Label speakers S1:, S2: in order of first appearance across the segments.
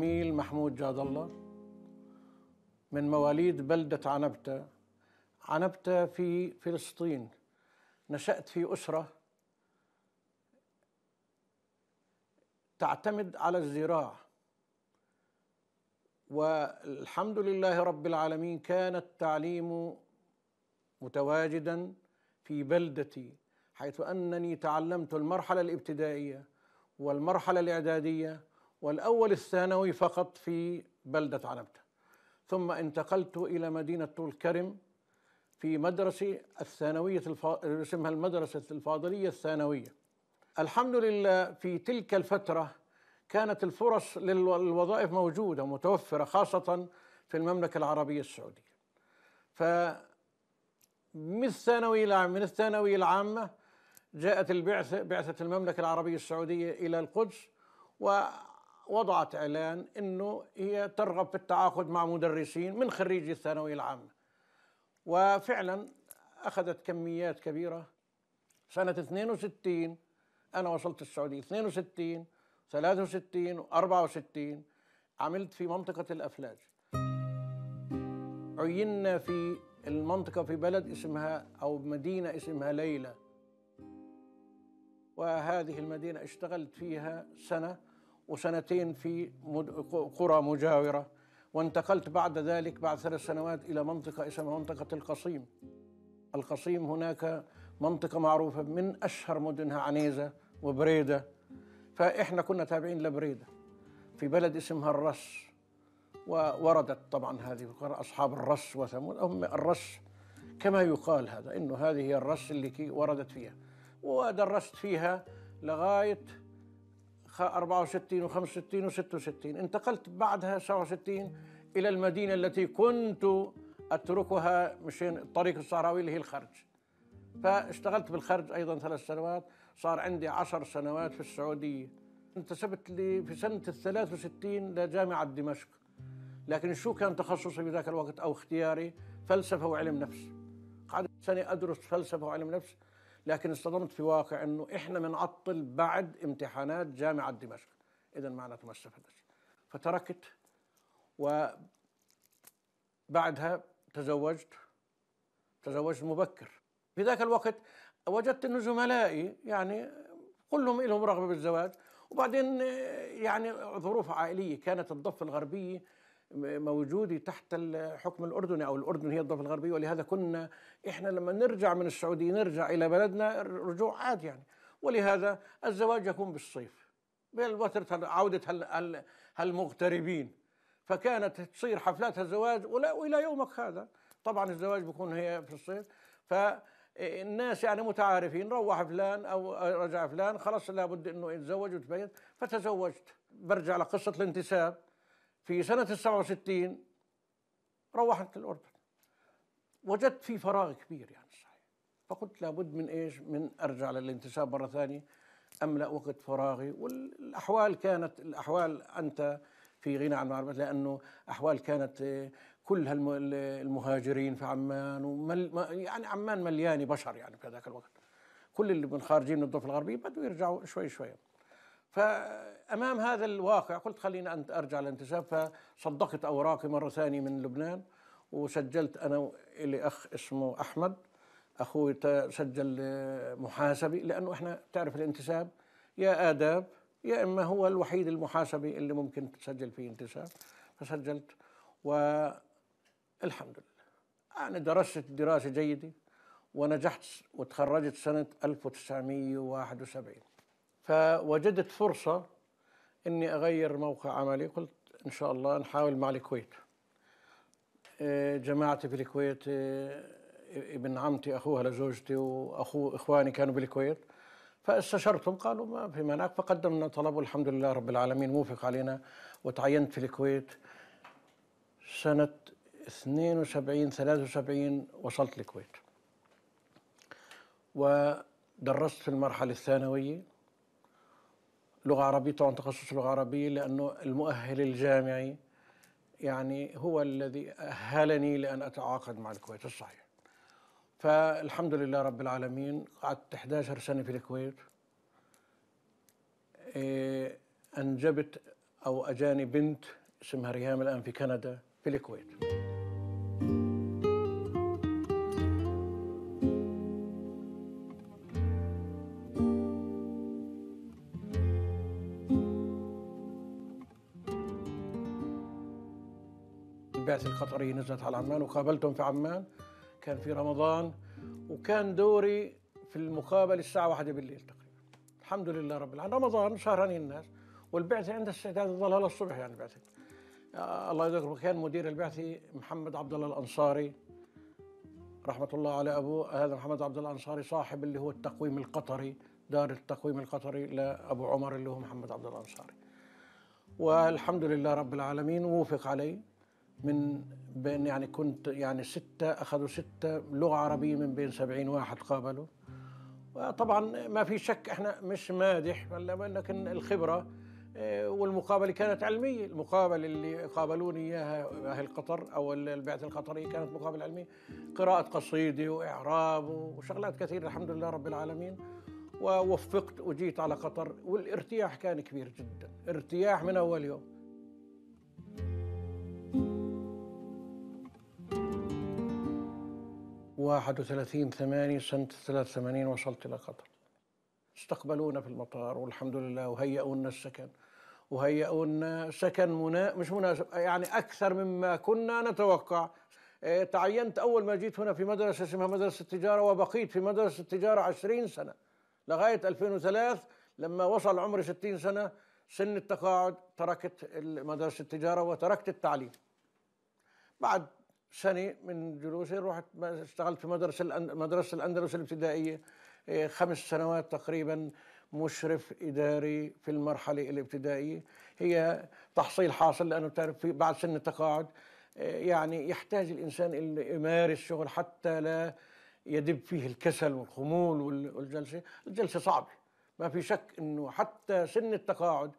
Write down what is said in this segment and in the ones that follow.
S1: الزميل محمود جاد الله من مواليد بلدة عنبتة عنبتة في فلسطين نشأت في أسرة تعتمد على الزراعة والحمد لله رب العالمين كان التعليم متواجدا في بلدتي حيث أنني تعلمت المرحلة الابتدائية والمرحلة الإعدادية والأول الثانوي فقط في بلدة عنبتة ثم انتقلت إلى مدينة طول كرم في مدرسة الثانوية الفا... اسمها المدرسة الفاضلية الثانوية الحمد لله في تلك الفترة كانت الفرص للوظائف موجودة متوفرة خاصة في المملكة العربية السعودية ف من الثانوي العام من الثانوي العامة جاءت البعثة بعثة المملكة العربية السعودية إلى القدس وضعت إعلان أنه هي ترغب في التعاقد مع مدرسين من خريجي الثانوية العامة وفعلا أخذت كميات كبيرة سنة 62 أنا وصلت السعودية 62 63 و 64 عملت في منطقة الأفلاج عينا في المنطقة في بلد اسمها أو مدينة اسمها ليلى وهذه المدينة اشتغلت فيها سنة وسنتين في قرى مجاورة وانتقلت بعد ذلك بعد ثلاث سنوات إلى منطقة اسمها منطقة القصيم القصيم هناك منطقة معروفة من أشهر مدنها عنيزة وبريدة فإحنا كنا تابعين لبريدة في بلد اسمها الرس ووردت طبعا هذه أصحاب الرس وثمود أم الرس كما يقال هذا انه هذه هي الرس اللي وردت فيها ودرست فيها لغايه 64 و65 و66 انتقلت بعدها 67 إلى المدينة التي كنت أتركها مشين الطريق الصحراوي اللي هي الخرج فاشتغلت بالخرج أيضا ثلاث سنوات صار عندي عشر سنوات في السعودية انتسبت لي في سنة الثلاث وستين لجامعة دمشق لكن شو كان تخصصي في ذاك الوقت أو اختياري فلسفة وعلم نفس قعدت سنة أدرس فلسفة وعلم نفس لكن اصطدمت في واقع انه احنا بنعطل بعد امتحانات جامعه دمشق اذا معناته ما استفدت فتركت وبعدها تزوجت تزوجت مبكر في ذاك الوقت وجدت انه زملائي يعني كلهم لهم رغبه بالزواج وبعدين يعني ظروف عائليه كانت الضفه الغربيه موجودة تحت الحكم الأردني أو الأردن هي الضفة الغربية ولهذا كنا إحنا لما نرجع من السعودية نرجع إلى بلدنا رجوع عادي يعني ولهذا الزواج يكون بالصيف بالوترة عودة هالمغتربين فكانت تصير حفلات الزواج ولا وإلى يومك هذا طبعا الزواج بيكون هي في الصيف ف الناس يعني متعارفين روح فلان او رجع فلان خلاص لابد انه يتزوج وتبين فتزوجت برجع لقصه الانتساب في سنة السبعة وستين روحت الأردن وجدت في فراغ كبير يعني صحيح فقلت لابد من إيش من أرجع للانتساب مرة ثانية أملأ وقت فراغي والأحوال كانت الأحوال أنت في غنى عن معرفة لأنه أحوال كانت آه، كل المهاجرين في عمان ومل يعني عمان مليانة بشر يعني في هذاك الوقت كل اللي من خارجين من الضفة الغربية بدوا يرجعوا شوي شوي فامام هذا الواقع قلت خليني انت ارجع للانتساب فصدقت اوراقي مره ثانيه من لبنان وسجلت انا لي اخ اسمه احمد اخوي سجل محاسبي لانه احنا تعرف الانتساب يا اداب يا اما هو الوحيد المحاسبي اللي ممكن تسجل فيه انتساب فسجلت والحمد لله انا درست دراسه جيده ونجحت وتخرجت سنه 1971 فوجدت فرصة إني أغير موقع عملي قلت إن شاء الله نحاول مع الكويت آه، جماعتي في الكويت آه، ابن عمتي أخوها لزوجتي وأخو إخواني كانوا بالكويت فاستشرتهم قالوا ما في مناك فقدمنا طلب والحمد لله رب العالمين موفق علينا وتعينت في الكويت سنة 72 73 وصلت الكويت ودرست في المرحلة الثانوية لغه عربيه طبعا تخصص لغه عربيه لانه المؤهل الجامعي يعني هو الذي اهلني لان اتعاقد مع الكويت الصحيح فالحمد لله رب العالمين قعدت 11 سنه في الكويت إيه، انجبت او اجاني بنت اسمها ريهام الان في كندا في الكويت البعثة القطرية نزلت على عمان وقابلتهم في عمان كان في رمضان وكان دوري في المقابلة الساعة واحدة بالليل تقريبا الحمد لله رب العالمين رمضان سهرانين الناس والبعثة عندها استعداد تظلها للصبح يعني بعثة آه، الله يذكره كان مدير البعثة محمد عبد الله الأنصاري رحمة الله على أبوه هذا محمد عبد الله الأنصاري صاحب اللي هو التقويم القطري دار التقويم القطري لأبو عمر اللي هو محمد عبد الله الأنصاري والحمد لله رب العالمين ووفق علي من بين يعني كنت يعني ستة أخذوا ستة لغة عربية من بين سبعين واحد قابلوا وطبعا ما في شك احنا مش مادح لكن الخبرة آه، والمقابله كانت علميه، المقابله اللي قابلوني اياها اهل قطر او البعثه القطريه كانت مقابله علميه، قراءه قصيده واعراب وشغلات كثيره الحمد لله رب العالمين ووفقت وجيت على قطر والارتياح كان كبير جدا، ارتياح من اول يوم. 31 8 سنة 83 وصلت إلى قطر استقبلونا في المطار والحمد لله وهيئوا لنا السكن وهيئوا لنا سكن منا مش مناسب يعني أكثر مما كنا نتوقع إيه، تعينت أول ما جيت هنا في مدرسة اسمها مدرسة التجارة وبقيت في مدرسة التجارة 20 سنة لغاية 2003 لما وصل عمري 60 سنة سن التقاعد تركت مدرسة التجارة وتركت التعليم بعد سنه من جلوسي رحت اشتغلت في مدرسه مدرسه الاندلس الابتدائيه إيه، خمس سنوات تقريبا مشرف اداري في المرحله الابتدائيه هي تحصيل حاصل لانه بتعرف بعد سن التقاعد إيه، يعني يحتاج الانسان اللي يمارس شغل حتى لا يدب فيه الكسل والخمول والجلسه، الجلسه صعبه ما في شك انه حتى سن التقاعد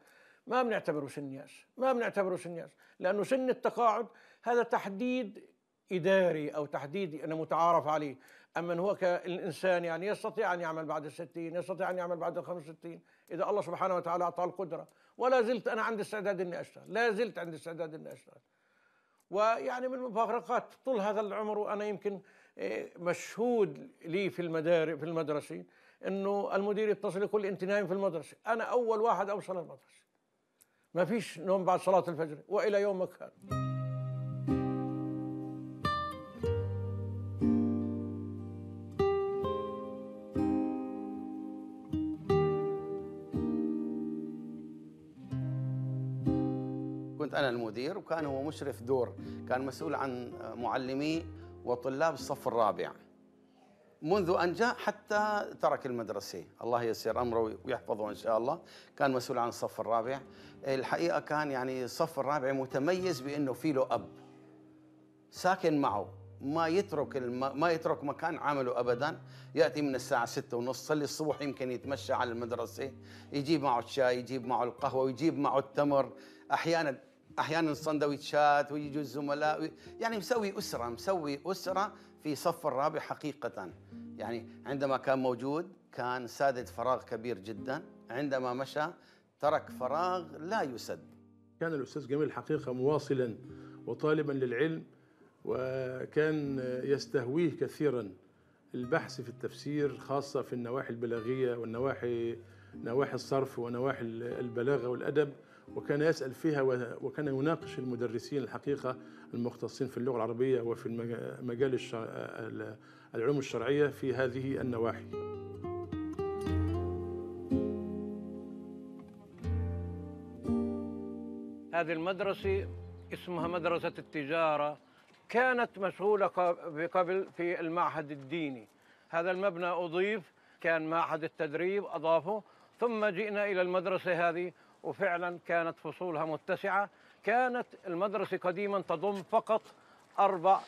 S1: ما بنعتبره سن ياس، ما بنعتبره سن ياس، لانه سن التقاعد هذا تحديد إداري أو تحديدي أنا متعارف عليه أما هو كالإنسان يعني يستطيع أن يعمل بعد الستين يستطيع أن يعمل بعد الخمس وستين إذا الله سبحانه وتعالى أعطاه القدرة ولا زلت أنا عندي استعداد أني أشتغل لا زلت عندي استعداد أني أشتغل ويعني من المفارقات طول هذا العمر وأنا يمكن إيه، مشهود لي في المدارس في المدرسة انه المدير يتصل يقول لي انت نايم في المدرسه انا اول واحد اوصل المدرسه ما فيش نوم بعد صلاه الفجر والى يوم ما كان كنت انا المدير وكان هو مشرف دور كان مسؤول عن معلمي وطلاب الصف الرابع منذ ان جاء حتى ترك المدرسه الله ييسر امره ويحفظه ان شاء الله كان مسؤول عن الصف الرابع الحقيقه كان يعني الصف الرابع متميز بانه في له اب ساكن معه ما يترك الم... ما يترك مكان عمله ابدا ياتي من الساعه ستة ونص صلي الصبح يمكن يتمشى على المدرسه يجيب معه الشاي يجيب معه القهوه ويجيب معه التمر احيانا احيانا السندويتشات ويجوا الزملاء يعني مسوي اسره مسوي اسره في صف الرابع حقيقه يعني عندما كان موجود كان سادد فراغ كبير جدا عندما مشى ترك فراغ لا يسد كان الاستاذ جميل الحقيقه مواصلا وطالبا للعلم وكان يستهويه كثيرا البحث في التفسير خاصه في النواحي البلاغيه والنواحي نواحي الصرف ونواحي البلاغه والادب وكان يسأل فيها وكان يناقش المدرسين الحقيقة المختصين في اللغة العربية وفي مجال العلوم الشرعية في هذه النواحي هذه المدرسة اسمها مدرسة التجارة كانت مشغولة قبل في المعهد الديني هذا المبنى أضيف كان معهد التدريب أضافه ثم جئنا إلى المدرسة هذه وفعلا كانت فصولها متسعة كانت المدرسة قديما تضم فقط أربع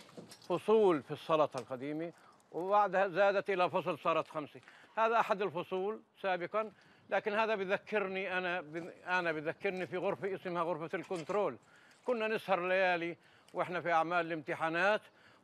S1: فصول في السلطة القديمة وبعدها زادت إلى فصل صارت خمسة هذا أحد الفصول سابقا لكن هذا بذكرني أنا أنا بذكرني في غرفة اسمها غرفة الكنترول كنا نسهر ليالي وإحنا في أعمال الامتحانات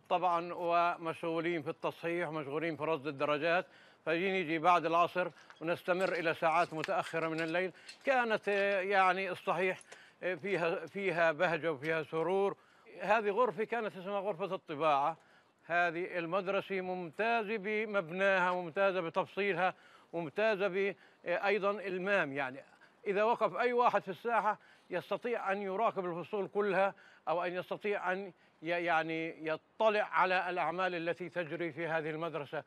S1: طبعا ومشغولين في التصحيح ومشغولين في رصد الدرجات فيجي يجي بعد العصر ونستمر إلى ساعات متأخرة من الليل كانت آه، يعني الصحيح آه، فيها فيها بهجة وفيها سرور هذه غرفة كانت اسمها غرفة الطباعة هذه المدرسة ممتازة بمبناها ممتازة بتفصيلها ممتازة بأيضا آه، المام يعني إذا وقف أي واحد في الساحة يستطيع أن يراقب الفصول كلها أو أن يستطيع أن يعني يطلع على الأعمال التي تجري في هذه المدرسة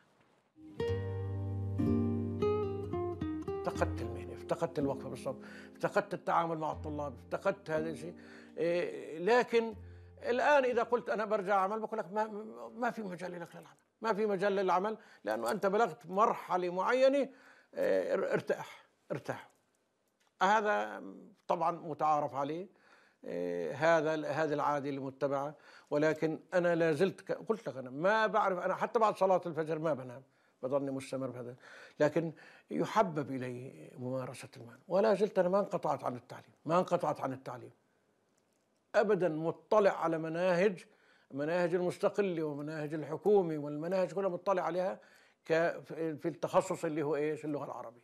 S1: افتقدت المهنه افتقدت الوقفه بالصف افتقدت التعامل مع الطلاب افتقدت هذا الشيء إيه، لكن الان اذا قلت انا برجع اعمل بقول لك ما, ما في مجال لك للعمل ما في مجال للعمل لانه انت بلغت مرحله معينه إيه، ارتاح ارتاح هذا طبعا متعارف عليه إيه، هذا هذه العاده المتبعه ولكن انا لا زلت قلت لك انا ما بعرف انا حتى بعد صلاه الفجر ما بنام بظني مستمر بهذا لكن يحبب إلي ممارسة المال ولا زلت أنا ما انقطعت عن التعليم ما انقطعت عن التعليم أبدا مطلع على مناهج مناهج المستقلة ومناهج الحكومة والمناهج كلها مطلع عليها في التخصص اللي هو إيش اللغة العربية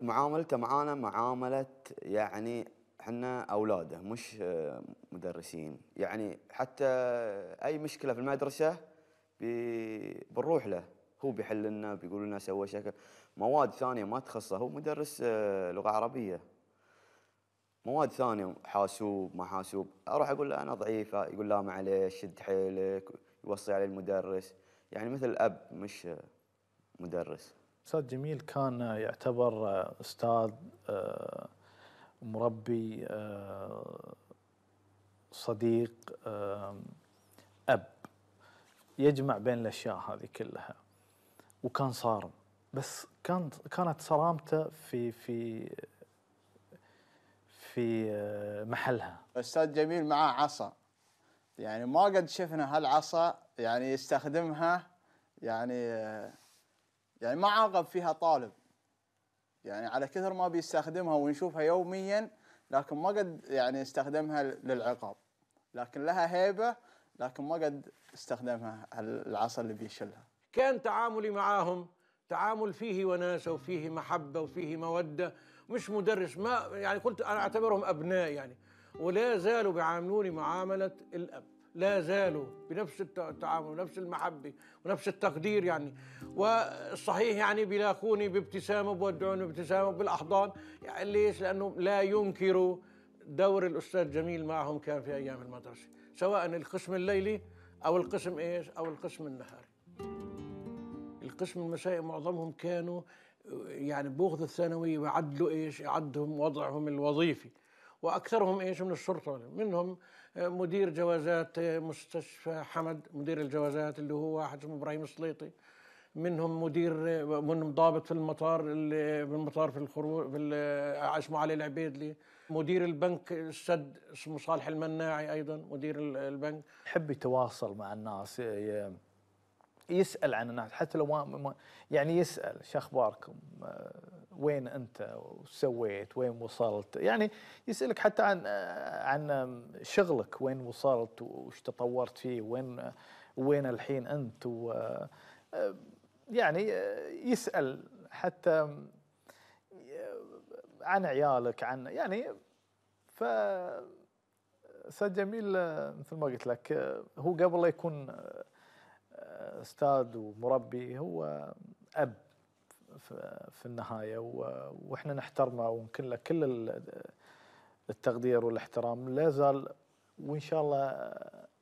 S2: معاملته معانا معاملة يعني احنا اولاده مش مدرسين يعني حتى اي مشكله في المدرسه بنروح له هو بيحل لنا بيقول لنا سوى شكل مواد ثانيه ما تخصه هو مدرس آه، لغه عربيه مواد ثانيه حاسوب ما حاسوب اروح اقول له انا ضعيفه يقول لا معليش شد حيلك يوصي علي المدرس يعني مثل اب مش مدرس
S3: استاذ جميل كان يعتبر آه، استاذ آه، مربي صديق اب يجمع بين الاشياء هذه كلها وكان صارم بس كانت كانت صرامته في في في آه، محلها
S2: استاذ جميل معاه عصا يعني ما قد شفنا هالعصا يعني يستخدمها يعني آه، يعني ما عاقب فيها طالب يعني على كثر ما بيستخدمها ونشوفها يوميا لكن ما قد يعني استخدمها للعقاب لكن لها هيبه لكن ما قد استخدمها العصا اللي بيشلها
S1: كان تعاملي معاهم تعامل فيه وناسة وفيه محبة وفيه مودة مش مدرس ما يعني قلت أنا أعتبرهم أبناء يعني ولا زالوا بيعاملوني معاملة الأب لا زالوا بنفس التعامل ونفس المحبة ونفس التقدير يعني والصحيح يعني بيلاقوني بابتسامة بودعوني بابتسامة بالأحضان يعني ليش لأنه لا ينكروا دور الأستاذ جميل معهم كان في أيام المدرسة سواء القسم الليلي أو القسم إيش أو القسم النهاري قسم المسائل معظمهم كانوا يعني بياخذوا الثانوية ويعدلوا ايش؟ يعدهم وضعهم الوظيفي واكثرهم ايش؟ من الشرطه منهم مدير جوازات مستشفى حمد مدير الجوازات اللي هو واحد اسمه ابراهيم السليطي منهم مدير منهم ضابط في المطار في المطار في الخروج في اسمه علي العبيدلي مدير البنك السد اسمه صالح المناعي ايضا مدير البنك حب يتواصل مع الناس
S3: يسال عن الناس حتى لو ما يعني يسال شو اخباركم آه، وين انت وسويت وين وصلت يعني يسالك حتى عن آه، عن شغلك وين وصلت وش تطورت فيه وين آه، وين الحين انت و يعني يسال حتى عن عيالك عن يعني ف استاذ جميل مثل ما قلت لك هو قبل لا يكون استاذ ومربي هو اب في النهايه واحنا نحترمه ونكن له كل التقدير والاحترام لا زال وان شاء الله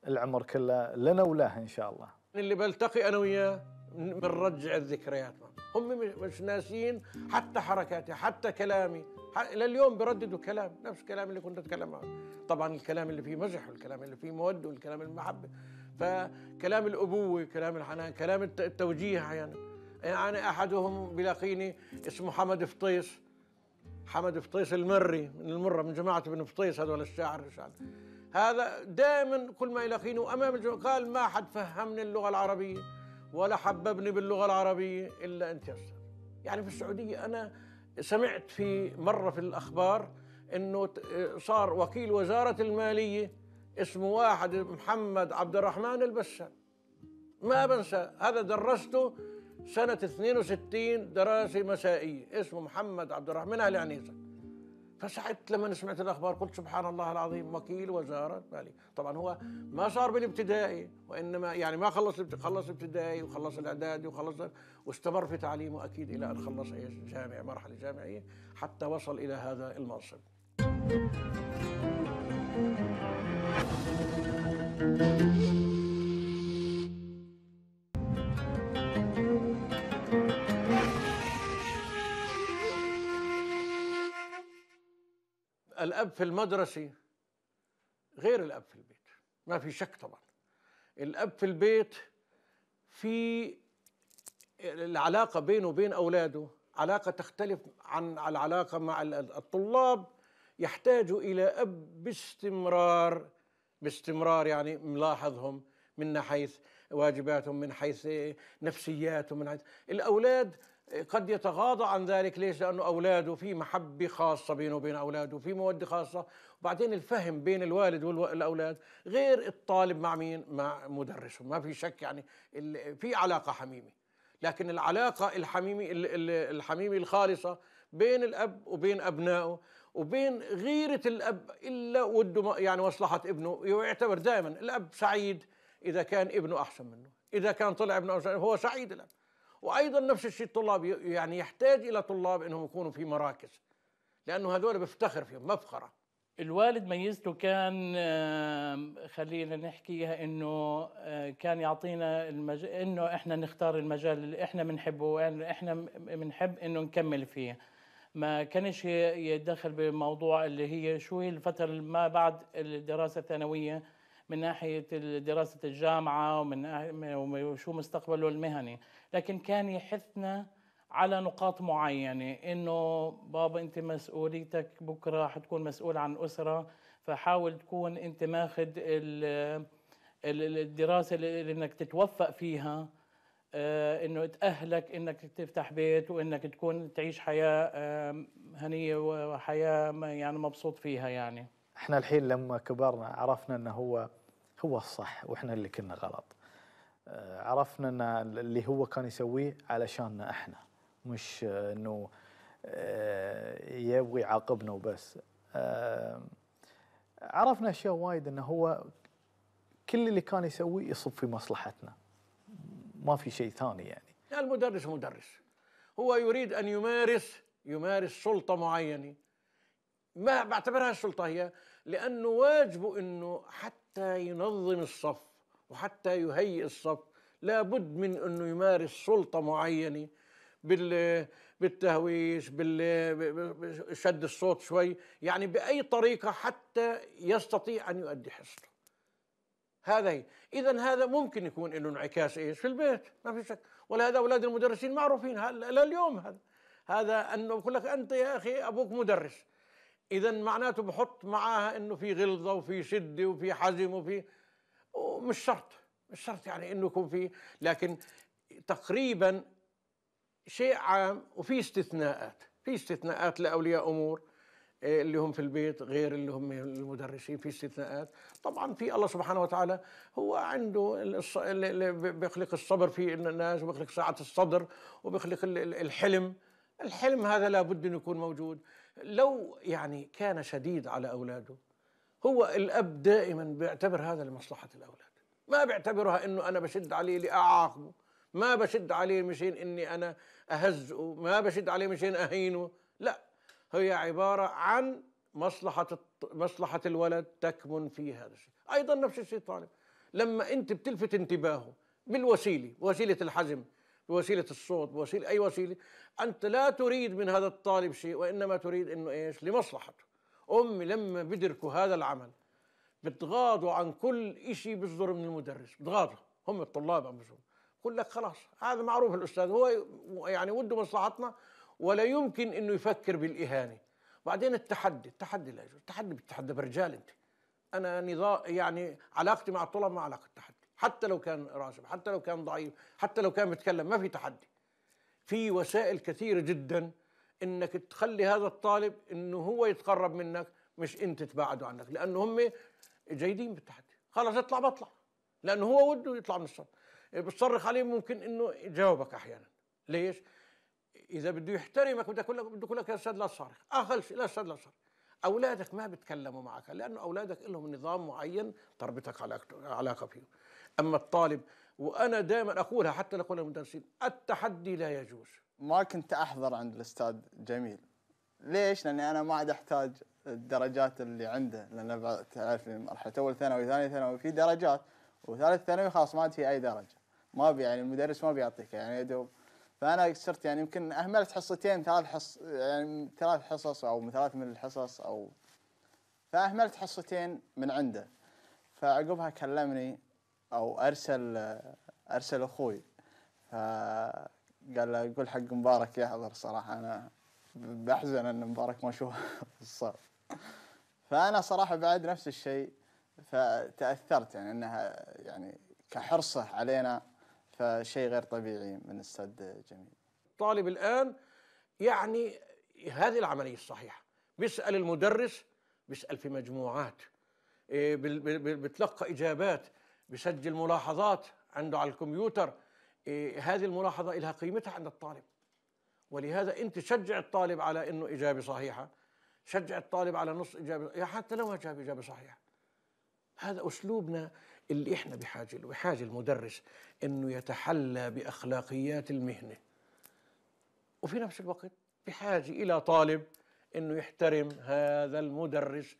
S3: العمر كله لنا وله ان شاء الله
S1: اللي بلتقي انا وياه بنرجع الذكريات هم مش ناسيين حتى حركاتي حتى كلامي الى اليوم برددوا كلام نفس الكلام اللي كنت اتكلم عنه طبعا الكلام اللي فيه مزح والكلام اللي فيه موده والكلام المحبه فكلام الأبوة كلام الحنان يعني كلام التوجيه يعني يعني أحدهم بلاقيني اسمه حمد فطيس حمد فطيس المري من المرة من جماعة ابن فطيس هذول الشاعر هذا دائما كل ما يلاقينه أمام الجماعة قال ما حد فهمني اللغة العربية ولا حببني باللغة العربية إلا أنت يا أستاذ يعني في السعودية أنا سمعت في مرة في الأخبار أنه صار وكيل وزارة المالية اسمه واحد محمد عبد الرحمن البشر ما بنسى هذا درسته سنة 62 دراسة مسائية اسمه محمد عبد الرحمن أهل عنيزة فسعدت لما سمعت الأخبار قلت سبحان الله العظيم وكيل وزارة مالية طبعا هو ما صار بالابتدائي وإنما يعني ما خلص خلص ابتدائي وخلص الإعدادي وخلص واستمر في تعليمه أكيد إلى أن خلص إيش مرحلة جامعية حتى وصل إلى هذا المنصب thank you الاب في المدرسه غير الاب في البيت ما في شك طبعا الاب في البيت في العلاقه بينه وبين اولاده علاقه تختلف عن العلاقه مع الطلاب يحتاج الى اب باستمرار باستمرار يعني ملاحظهم من حيث واجباتهم من حيث نفسياتهم من حيث الأولاد قد يتغاضى عن ذلك ليش؟ لأنه أولاده في محبة خاصة بينه وبين أولاده في مودة خاصة وبعدين الفهم بين الوالد والأولاد غير الطالب مع مين؟ مع مدرسه ما في شك يعني في علاقة حميمة لكن العلاقة الحميمة الحميمة الخالصة بين الأب وبين أبنائه وبين غيرة الأب إلا وده يعني مصلحة ابنه يعتبر دائما الأب سعيد إذا كان ابنه أحسن منه إذا كان طلع ابنه أحسن منه هو سعيد الأب وأيضا نفس الشيء الطلاب يعني يحتاج إلى طلاب أنهم يكونوا في مراكز لأنه هذول بيفتخر فيهم مفخرة الوالد ميزته كان خلينا نحكيها انه آه، كان يعطينا المج... انه احنا نختار المجال اللي احنا بنحبه احنا بنحب انه نكمل فيه ما كانش يتدخل بموضوع اللي هي شو هي الفتره ما بعد الدراسه الثانويه من ناحيه دراسه الجامعه ومن وشو مستقبله المهني لكن كان يحثنا على نقاط معينه انه بابا انت مسؤوليتك بكره حتكون مسؤول عن اسره فحاول تكون انت ماخذ الدراسه اللي انك تتوفق فيها آه، انه تاهلك انك تفتح بيت وانك تكون تعيش حياه هنيه وحياه يعني مبسوط فيها يعني
S3: احنا الحين لما كبرنا عرفنا انه هو هو الصح واحنا اللي كنا غلط آه، عرفنا ان اللي هو كان يسويه علشاننا احنا مش انه آه، يبغي يعاقبنا وبس عرفنا اشياء وايد انه هو كل اللي كان يسويه يصب في مصلحتنا ما في شيء ثاني يعني
S1: المدرس مدرس هو يريد أن يمارس يمارس سلطة معينة ما بعتبرها السلطة هي لأنه واجبه أنه حتى ينظم الصف وحتى يهيئ الصف لابد من أنه يمارس سلطة معينة بال بالتهويش بشد الصوت شوي يعني بأي طريقة حتى يستطيع أن يؤدي حصته هذا هي اذا هذا ممكن يكون له انعكاس ايش في البيت ما في شك ولهذا اولاد المدرسين معروفين لليوم هذا هذا انه بقول لك انت يا اخي ابوك مدرس اذا معناته بحط معاها انه في غلظه وفي شده وفي حزم وفي ومش شرط مش شرط يعني انه يكون في لكن تقريبا شيء عام وفي استثناءات في استثناءات لاولياء امور اللي هم في البيت غير اللي هم المدرسين في استثناءات طبعا في الله سبحانه وتعالى هو عنده بيخلق الصبر في الناس وبيخلق سعة الصدر وبيخلق الحلم الحلم هذا لابد أن يكون موجود لو يعني كان شديد على أولاده هو الأب دائما بيعتبر هذا لمصلحة الأولاد ما بيعتبرها أنه أنا بشد عليه لأعاقبه ما بشد عليه مشان إني أنا أهزه ما بشد عليه مشان أهينه لا هي عبارة عن مصلحة مصلحة الولد تكمن في هذا الشيء أيضا نفس الشيء طالب لما أنت بتلفت انتباهه بالوسيلة وسيلة الحزم بوسيلة الصوت بوسيلة أي وسيلة أنت لا تريد من هذا الطالب شيء وإنما تريد أنه إيش لمصلحته أمي لما بدركوا هذا العمل بتغاضوا عن كل شيء بيصدر من المدرس بتغاضوا هم الطلاب بيصدروا بقول لك خلاص هذا معروف الأستاذ هو يعني وده مصلحتنا ولا يمكن انه يفكر بالاهانه بعدين التحدي التحدي لا يجوز التحدي بالتحدي برجال انت انا نظام يعني علاقتي مع الطلاب ما علاقه تحدي حتى لو كان راشب حتى لو كان ضعيف حتى لو كان بيتكلم ما في تحدي في وسائل كثيره جدا انك تخلي هذا الطالب انه هو يتقرب منك مش انت تبعده عنك لانه هم جيدين بالتحدي خلاص اطلع بطلع لانه هو وده يطلع من الصف بتصرخ عليه ممكن انه يجاوبك احيانا ليش اذا بده يحترمك بده يقول لك بده يقول لك يا استاذ لا تصارخ اقل آه، شيء لا استاذ لا تصارخ اولادك ما بيتكلموا معك لانه اولادك لهم نظام معين تربطك علاقه فيه اما الطالب وانا دائما اقولها حتى نقول للمدرسين التحدي لا يجوز ما كنت احضر عند الاستاذ جميل
S2: ليش؟ لاني انا ما عاد احتاج الدرجات اللي عنده لان تعرف مرحله اول ثانوي ثاني ثانوي في درجات وثالث ثانوي خلاص ما عاد في اي درجه ما بي يعني المدرس ما بيعطيك يعني يا دوب فانا صرت يعني يمكن اهملت حصتين ثلاث حص يعني ثلاث حصص او من ثلاث من الحصص او فاهملت حصتين من عنده فعقبها كلمني او ارسل ارسل اخوي فقال له قول حق مبارك يحضر صراحه انا بحزن ان مبارك ما شوف الصف فانا صراحه بعد نفس الشيء فتاثرت يعني انها يعني كحرصه علينا فشيء غير طبيعي من استاذ جميل
S1: طالب الان يعني هذه العمليه الصحيحه بيسال المدرس بيسال في مجموعات إيه، بتلقى اجابات بسجل ملاحظات عنده على الكمبيوتر إيه، هذه الملاحظه لها قيمتها عند الطالب ولهذا انت شجع الطالب على انه اجابه صحيحه شجع الطالب على نص اجابه حتى لو جاب اجابه صحيحه هذا اسلوبنا اللي احنا بحاجه له بحاجه المدرس انه يتحلى باخلاقيات المهنه وفي نفس الوقت بحاجه الى طالب انه يحترم هذا المدرس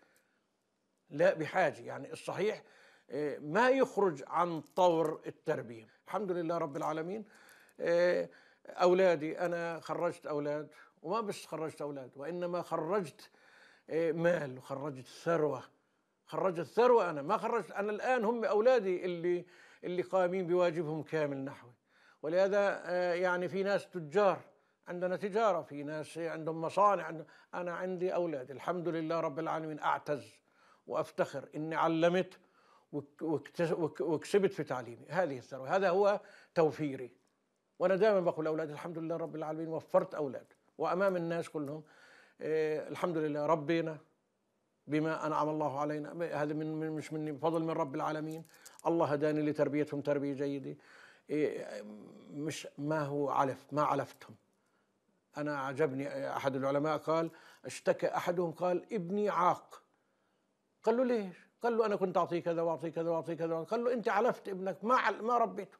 S1: لا بحاجه يعني الصحيح آه، ما يخرج عن طور التربيه الحمد لله رب العالمين آه، اولادي انا خرجت اولاد وما بس خرجت اولاد وانما خرجت آه، مال وخرجت ثروه خرجت ثروة أنا ما خرجت أنا الآن هم أولادي اللي اللي قائمين بواجبهم كامل نحوي ولهذا آه، يعني في ناس تجار عندنا تجارة في ناس عندهم مصانع أنا عندي أولاد الحمد لله رب العالمين أعتز وأفتخر إني علمت وكسبت في تعليمي هذه الثروة هذا هو توفيري وأنا دائما بقول لأولادي الحمد لله رب العالمين وفرت أولاد وأمام الناس كلهم آه، الحمد لله ربينا بما أنعم الله علينا هذا من, مش مني فضل من رب العالمين الله هداني لتربيتهم تربية جيدة إيه، مش ما هو علف ما علفتهم أنا عجبني أحد العلماء قال اشتكى أحدهم قال ابني عاق قال له ليش قال له أنا كنت أعطيه كذا وأعطيه كذا وأعطيه كذا قال له أنت علفت ابنك ما ما ربيته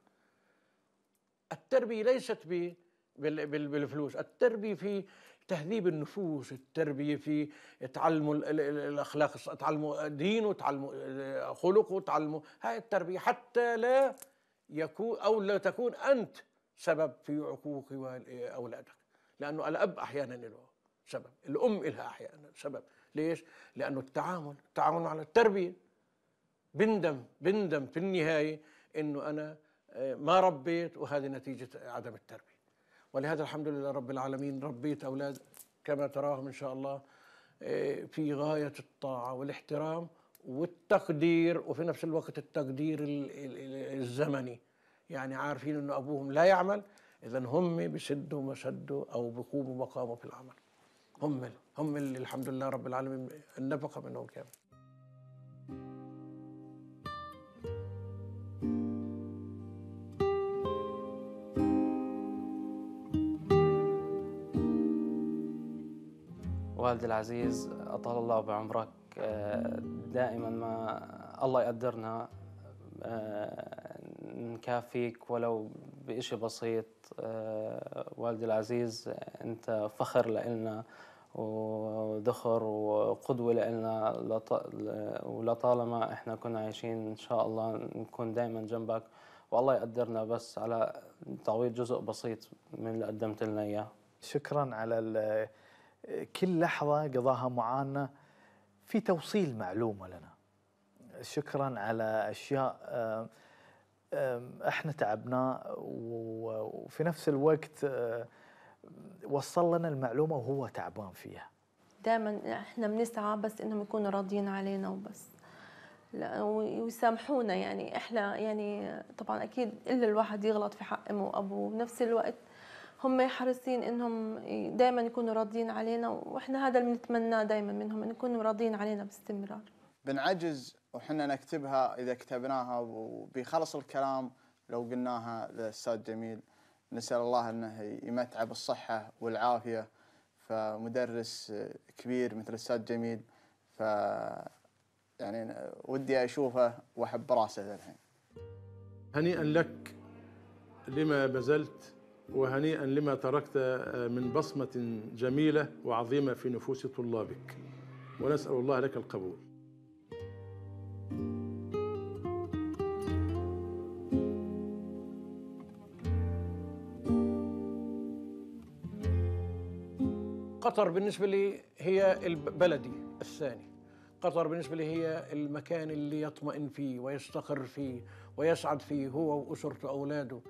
S1: التربية ليست بالفلوس التربية في تهذيب النفوس التربية في تعلموا الأخلاق تعلموا دينه تعلموا آه، خلقه تعلموا هاي التربية حتى لا يكون أو لا تكون أنت سبب في عقوق آه، أولادك لأنه الأب أحيانا له سبب الأم لها أحيانا سبب ليش؟ لأنه التعامل التعامل على التربية بندم بندم في النهاية أنه أنا آه، ما ربيت وهذه نتيجة عدم التربية ولهذا الحمد لله رب العالمين ربيت أولاد كما تراهم إن شاء الله إيه، في غاية الطاعة والاحترام والتقدير وفي نفس الوقت التقدير الزمني يعني عارفين أن أبوهم لا يعمل إذا هم بيسدوا مسده أو بيقوموا مقامه في العمل هم هم اللي الحمد لله رب العالمين النفقة منهم كامل
S3: والدي العزيز أطال الله بعمرك آه، دائما ما الله يقدرنا آه، نكافيك ولو بإشي بسيط آه، والدي العزيز أنت فخر لإلنا وذخر وقدوة لإلنا ولطالما إحنا كنا عايشين إن شاء الله نكون دائما جنبك والله يقدرنا بس على تعويض جزء بسيط من اللي قدمت لنا إياه شكرا على كل لحظة قضاها معانا في توصيل معلومة لنا شكرا على أشياء احنا تعبناه وفي نفس الوقت وصل لنا المعلومة وهو تعبان فيها
S2: دائما احنا بنسعى بس انهم يكونوا راضيين علينا وبس ويسامحونا يعني احنا يعني طبعا اكيد الا الواحد يغلط في حق امه وابوه بنفس الوقت هم حريصين انهم دائما يكونوا راضيين علينا واحنا هذا اللي بنتمناه دائما منهم ان يكونوا راضيين علينا باستمرار بنعجز وحنا نكتبها اذا كتبناها وبيخلص الكلام لو قلناها للاستاذ جميل نسال الله انه يمتعه بالصحه والعافيه فمدرس كبير مثل الاستاذ جميل ف يعني ودي اشوفه واحب راسه الحين
S1: هنيئا لك لما بذلت وهنيئا لما تركت آه، من بصمة جميلة وعظيمة في نفوس طلابك ونسأل الله لك القبول قطر بالنسبة لي هي بلدي الثاني قطر بالنسبة لي هي المكان اللي يطمئن فيه ويستقر فيه ويسعد فيه هو وأسرته وأولاده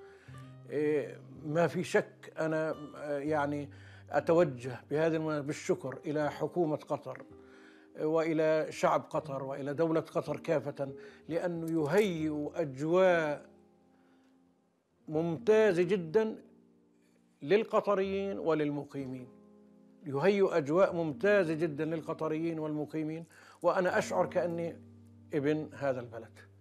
S1: إيه ما في شك أنا يعني أتوجه بهذه المناسبة بالشكر إلى حكومة قطر والى شعب قطر والى دوله قطر كافه لانه يهيئ اجواء ممتازه جدا للقطريين وللمقيمين يهيئ اجواء ممتازه جدا للقطريين والمقيمين وانا اشعر كاني ابن هذا البلد